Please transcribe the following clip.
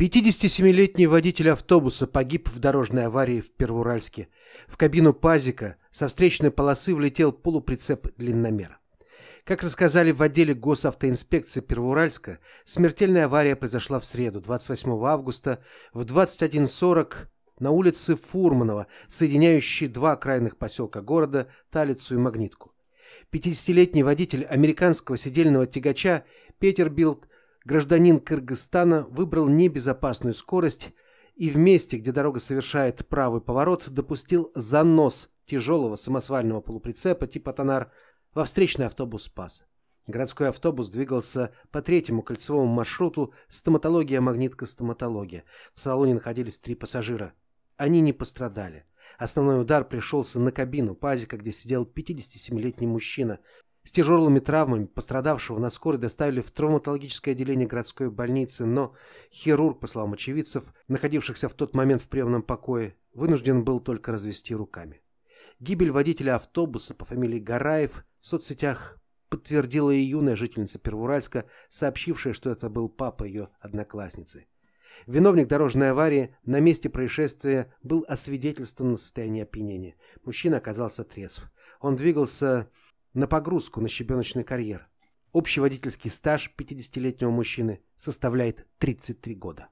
57-летний водитель автобуса погиб в дорожной аварии в Первуральске. В кабину пазика со встречной полосы влетел полуприцеп длинномера. Как рассказали в отделе госавтоинспекции Первуральска, смертельная авария произошла в среду, 28 августа, в 21.40 на улице Фурманова, соединяющей два окраинных поселка города, Талицу и Магнитку. 50-летний водитель американского сидельного тягача Петербилд гражданин Кыргызстана выбрал небезопасную скорость и в месте, где дорога совершает правый поворот, допустил занос тяжелого самосвального полуприцепа типа «Тонар» во встречный автобус «Спас». Городской автобус двигался по третьему кольцевому маршруту «Стоматология, магнитка, стоматология». В салоне находились три пассажира. Они не пострадали. Основной удар пришелся на кабину пазика, где сидел 57-летний мужчина с тяжелыми травмами пострадавшего на скорой доставили в травматологическое отделение городской больницы, но хирург, по словам очевидцев, находившихся в тот момент в приемном покое, вынужден был только развести руками. Гибель водителя автобуса по фамилии Гараев в соцсетях подтвердила и юная жительница Первуральска, сообщившая, что это был папа ее одноклассницы. Виновник дорожной аварии на месте происшествия был освидетельствован на состоянии опьянения. Мужчина оказался трезв. Он двигался на погрузку на щебеночный карьер. Общий водительский стаж 50-летнего мужчины составляет 33 года.